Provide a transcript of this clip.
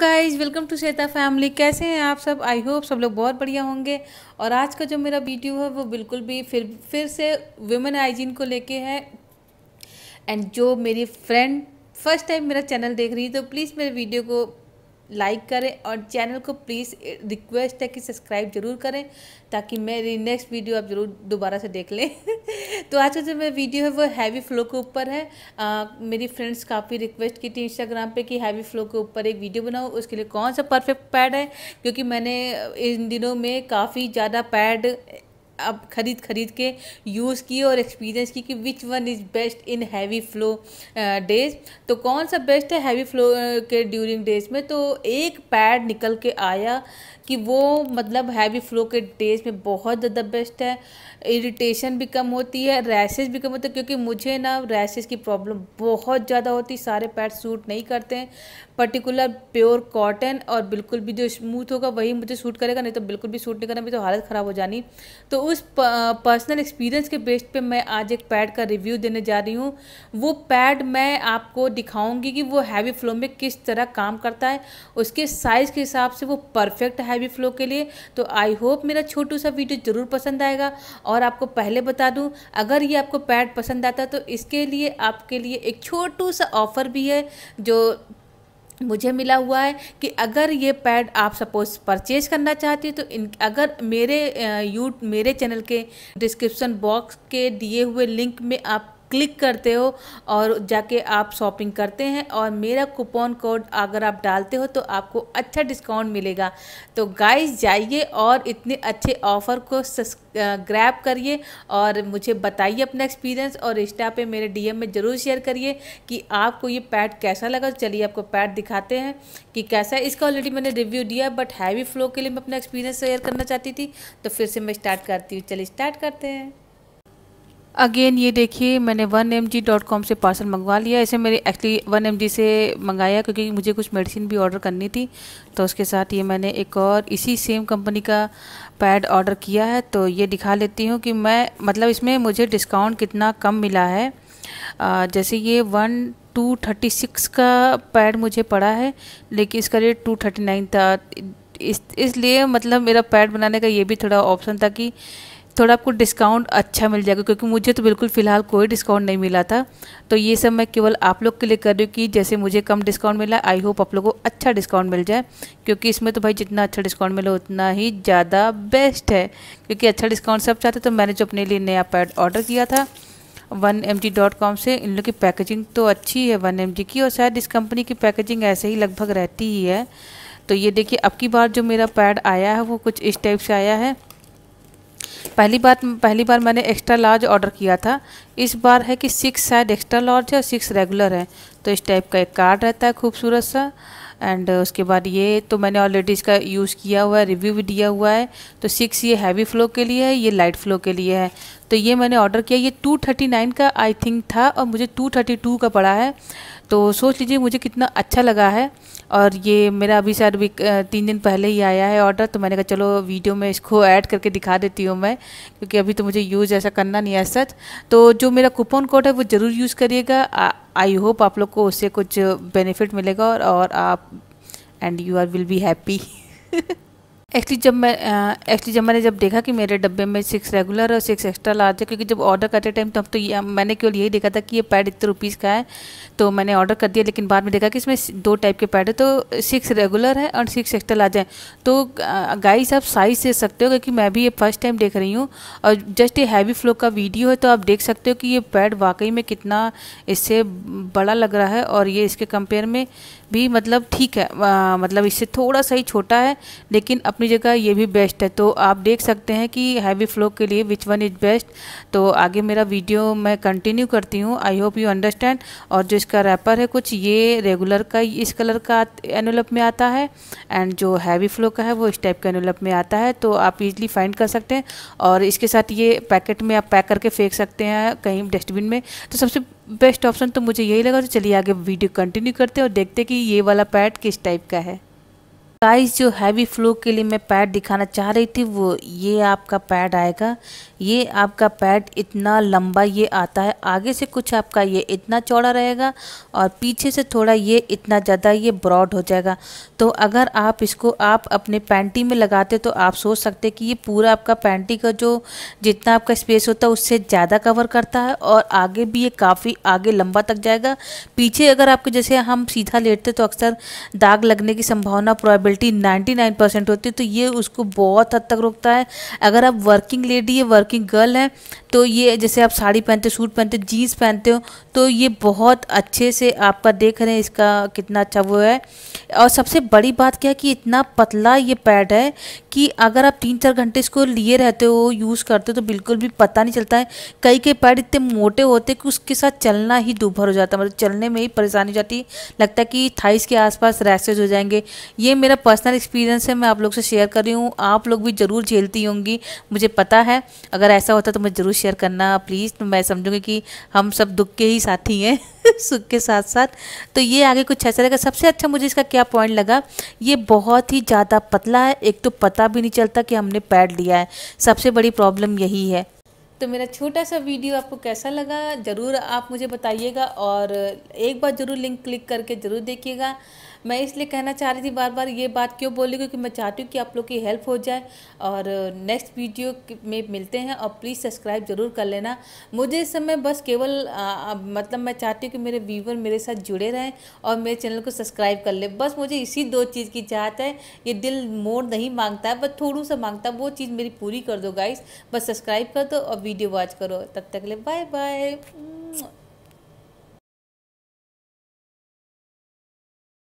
guys welcome to Shweta family कैसे हैं आप सब आई होप सब लोग बहुत बढ़िया होंगे और आज का जो मेरा वीडियो है वो बिल्कुल भी फिर फिर से वुमेन हाइजीन को लेके है एंड जो मेरी फ्रेंड फर्स्ट टाइम मेरा चैनल देख रही है तो प्लीज़ मेरे वीडियो को लाइक करें और चैनल को प्लीज़ रिक्वेस्ट है कि सब्सक्राइब जरूर करें ताकि मेरी नेक्स्ट वीडियो आप जरूर दोबारा से देख लें तो आज का जो मेरा वीडियो है वो हैवी फ्लो के ऊपर है आ, मेरी फ्रेंड्स काफ़ी रिक्वेस्ट की थी इंस्टाग्राम पे कि हैवी फ्लो के ऊपर एक वीडियो बनाओ उसके लिए कौन सा परफेक्ट पैड है क्योंकि मैंने इन दिनों में काफ़ी ज़्यादा पैड अब ख़रीद ख़रीद के यूज़ किए और एक्सपीरियंस की कि which one is best in heavy flow days तो कौन सा बेस्ट है हैवी फ्लो uh, के ड्यूरिंग डेज में तो एक पैड निकल के आया कि वो मतलब हैवी फ्लो के डेज में बहुत ज़्यादा बेस्ट है इरिटेशन भी कम होती है रैसेज भी कम होते क्योंकि मुझे ना रैसेज़ की प्रॉब्लम बहुत ज़्यादा होती सारे पैड सूट नहीं करते हैं पर्टिकुलर प्योर कॉटन और बिल्कुल भी जो स्मूथ होगा वही मुझे सूट करेगा नहीं तो बिल्कुल भी सूट नहीं करना मेरी तो हालत ख़राब हो जानी तो उस पर्सनल एक्सपीरियंस के बेस पे मैं आज एक पैड का रिव्यू देने जा रही हूँ वो पैड मैं आपको दिखाऊंगी कि वो हैवी फ्लो में किस तरह काम करता है उसके साइज़ के हिसाब से वो परफेक्ट हैवी फ्लो के लिए तो आई होप मेरा छोटू सा वीडियो ज़रूर पसंद आएगा और आपको पहले बता दूँ अगर ये आपको पैड पसंद आता तो इसके लिए आपके लिए एक छोटू सा ऑफ़र भी है जो मुझे मिला हुआ है कि अगर ये पैड आप सपोज परचेज करना चाहती हैं तो इन अगर मेरे यू मेरे चैनल के डिस्क्रिप्शन बॉक्स के दिए हुए लिंक में आप क्लिक करते हो और जाके आप शॉपिंग करते हैं और मेरा कूपन कोड अगर आप डालते हो तो आपको अच्छा डिस्काउंट मिलेगा तो गाइस जाइए और इतने अच्छे ऑफ़र को ग्रैब करिए और मुझे बताइए अपना एक्सपीरियंस और इंस्टा पे मेरे डीएम में ज़रूर शेयर करिए कि आपको ये पैड कैसा लगा चलिए आपको पैड दिखाते हैं कि कैसा है इसका ऑलरेडी मैंने रिव्यू दिया बट हैवी फ्लो के लिए मैं अपना एक्सपीरियंस शेयर करना चाहती थी तो फिर से मैं स्टार्ट करती हूँ चलिए स्टार्ट करते हैं अगेन ये देखिए मैंने one M G dot com से पार्सल मंगवा लिया इसे मैंने एक्चुअली वन एम जी से मंगाया क्योंकि मुझे कुछ मेडिसिन भी ऑर्डर करनी थी तो उसके साथ ये मैंने एक और इसी सेम कंपनी का पैड ऑर्डर किया है तो ये दिखा लेती हूँ कि मैं मतलब इसमें मुझे डिस्काउंट कितना कम मिला है आ, जैसे ये वन टू थर्टी सिक्स का पैड मुझे पड़ा है लेकिन इसका रेट टू थर्टी नाइन था इस इसलिए मतलब मेरा पैड बनाने का ये भी थोड़ा ऑप्शन था कि थोड़ा आपको डिस्काउंट अच्छा मिल जाएगा क्योंकि मुझे तो बिल्कुल फ़िलहाल कोई डिस्काउंट नहीं मिला था तो ये सब मैं केवल आप लोग के लिए कर रही हूँ कि जैसे मुझे कम डिस्काउंट मिला आई होप आप लोगों को अच्छा डिस्काउंट मिल जाए क्योंकि इसमें तो भाई जितना अच्छा डिस्काउंट मिले उतना ही ज़्यादा बेस्ट है क्योंकि अच्छा डिस्काउंट सब चाहते तो मैंने जो अपने लिए नया पैड ऑर्डर किया था one M G dot com से इन लोग की पैकेजिंग तो अच्छी है वन एम जी की और शायद इस कंपनी की पैकेजिंग ऐसे ही लगभग रहती ही है तो ये देखिए अब की बार जो मेरा पैड आया है वो कुछ इस टाइप से आया है पहली बार पहली बार मैंने एक्स्ट्रा लार्ज ऑर्डर किया था इस बार है कि सिक्स साइड एक्स्ट्रा लार्ज है और सिक्स रेगुलर है तो इस टाइप का एक कार्ड रहता है खूबसूरत सा एंड uh, उसके बाद ये तो मैंने ऑलरेडी इसका यूज़ किया हुआ है रिव्यू भी दिया हुआ है तो सिक्स ये हैवी फ्लो के लिए है ये लाइट फ्लो के लिए है तो ये मैंने ऑर्डर किया ये टू थर्टी नाइन का आई थिंक था और मुझे टू थर्टी टू का पड़ा है तो सोच लीजिए मुझे कितना अच्छा लगा है और ये मेरा अभी शायद अभी तीन दिन पहले ही आया है ऑर्डर तो मैंने कहा चलो वीडियो में इसको ऐड करके दिखा देती हूँ मैं क्योंकि अभी तो मुझे यूज़ ऐसा करना नहीं है सच तो जो मेरा कूपन कोड है वो ज़रूर यूज़ करिएगा आई होप आप लोग को उससे कुछ बेनिफिट मिलेगा और, और आप and you are will be happy actually जब मैं एक्चुअली जब मैंने जब देखा कि मेरे डब्बे में सिक्स रेगुलर और सिक्स एक्स्ट्रा लार्ज है क्योंकि जब ऑर्डर करते टाइम तब तो ये मैंने केवल यही देखा था कि ये पैड इतने रुपीज़ का है तो मैंने ऑर्डर कर दिया लेकिन बाद में देखा कि इसमें दो टाइप के पैड है तो सिक्स रेगुलर है और सिक्स एक्स्ट्रा लार्ज है तो गाइस आप साइज़ दे सकते हो क्योंकि मैं भी ये फर्स्ट टाइम देख रही हूँ और जस्ट ये हैवी फ्लो का वीडियो है तो आप देख सकते हो कि ये पैड वाकई में कितना इससे बड़ा लग रहा है और ये इसके कंपेयर में भी मतलब ठीक है मतलब इससे थोड़ा सा ही छोटा है लेकिन अपनी अपनी जगह ये भी बेस्ट है तो आप देख सकते हैं कि हैवी फ्लो के लिए विच वन इज़ बेस्ट तो आगे मेरा वीडियो मैं कंटिन्यू करती हूँ आई होप यू अंडरस्टैंड और जो इसका रैपर है कुछ ये रेगुलर का इस कलर का एनोलप में आता है एंड जो हैवी फ्लो का है वो इस टाइप का एनोलप में आता है तो आप इजली फाइंड कर सकते हैं और इसके साथ ये पैकेट में आप पैक करके फेंक सकते हैं कहीं डस्टबिन में तो सबसे बेस्ट ऑप्शन तो मुझे यही लगा तो चलिए आगे वीडियो कंटिन्यू करते हैं और देखते हैं कि ये वाला पैड किस टाइप का है गाइस जो हैवी फ्लो के लिए मैं पैड दिखाना चाह रही थी वो ये आपका पैड आएगा ये आपका पैड इतना लंबा ये आता है आगे से कुछ आपका ये इतना चौड़ा रहेगा और पीछे से थोड़ा ये इतना ज़्यादा ये ब्रॉड हो जाएगा तो अगर आप इसको आप अपने पैंटी में लगाते तो आप सोच सकते कि ये पूरा आपका पैंटी का जो जितना आपका स्पेस होता है उससे ज़्यादा कवर करता है और आगे भी ये काफ़ी आगे लंबा तक जाएगा पीछे अगर आपके जैसे हम सीधा लेटते तो अक्सर दाग लगने की संभावना प्रॉब्लम डिसेबिलिटी 99 परसेंट होती है तो ये उसको बहुत हद तक रोकता है अगर आप वर्किंग लेडी या वर्किंग गर्ल हैं तो ये जैसे आप साड़ी पहनते सूट पहनते जीन्स पहनते हो तो ये बहुत अच्छे से आपका देख रहे हैं इसका कितना अच्छा वो है और सबसे बड़ी बात क्या है कि इतना पतला ये पैड है कि अगर आप तीन चार घंटे इसको लिए रहते हो यूज़ करते हो तो बिल्कुल भी पता नहीं चलता है कई के पैड इतने मोटे होते हैं कि उसके साथ चलना ही दुभर हो जाता है मतलब चलने में ही परेशानी हो जाती है लगता है कि थाइस के आसपास रैसेज हो जाएंगे ये मेरा पर्सनल एक्सपीरियंस है मैं आप लोग से शेयर कर रही हूँ आप लोग भी ज़रूर झेलती होंगी मुझे पता है अगर ऐसा होता तो मैं ज़रूर शेयर करना प्लीज़ तो मैं समझूँगी कि हम सब दुख के ही साथी हैं सुख के साथ साथ तो ये आगे कुछ ऐसा अच्छा रहेगा सबसे अच्छा मुझे इसका क्या पॉइंट लगा ये बहुत ही ज़्यादा पतला है एक तो पता भी नहीं चलता कि हमने पैड लिया है सबसे बड़ी प्रॉब्लम यही है तो मेरा छोटा सा वीडियो आपको कैसा लगा ज़रूर आप मुझे बताइएगा और एक बार ज़रूर लिंक क्लिक करके ज़रूर देखिएगा मैं इसलिए कहना चाह रही थी बार बार ये बात क्यों बोली क्योंकि मैं चाहती हूँ कि आप लोग की हेल्प हो जाए और नेक्स्ट वीडियो में मिलते हैं और प्लीज़ सब्सक्राइब ज़रूर कर लेना मुझे इस समय बस केवल मतलब मैं चाहती हूँ कि मेरे व्यूवर मेरे साथ जुड़े रहें और मेरे चैनल को सब्सक्राइब कर ले बस मुझे इसी दो चीज़ की चाहत है ये दिल मोड़ नहीं मांगता है बस थोड़ा सा मांगता है वो चीज़ मेरी पूरी कर दो गाइस बस सब्सक्राइब कर दो और वीडियो वॉच करो तब तक ले बाय बाय